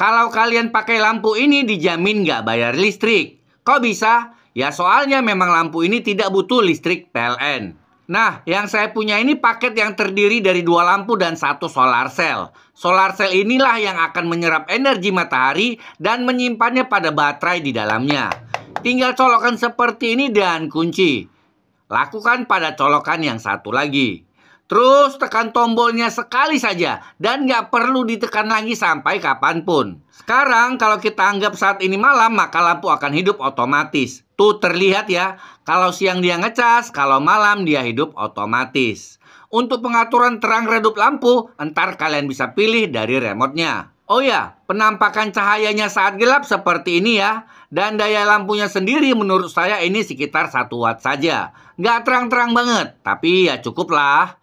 Kalau kalian pakai lampu ini dijamin nggak bayar listrik. Kok bisa? Ya soalnya memang lampu ini tidak butuh listrik PLN. Nah, yang saya punya ini paket yang terdiri dari dua lampu dan satu solar cell. Solar cell inilah yang akan menyerap energi matahari dan menyimpannya pada baterai di dalamnya. Tinggal colokan seperti ini dan kunci. Lakukan pada colokan yang satu lagi. Terus tekan tombolnya sekali saja dan nggak perlu ditekan lagi sampai kapanpun. Sekarang kalau kita anggap saat ini malam maka lampu akan hidup otomatis. Tuh terlihat ya, kalau siang dia ngecas, kalau malam dia hidup otomatis. Untuk pengaturan terang redup lampu, entar kalian bisa pilih dari remotenya. Oh ya, penampakan cahayanya saat gelap seperti ini ya. Dan daya lampunya sendiri menurut saya ini sekitar 1 watt saja. Nggak terang-terang banget, tapi ya cukup lah.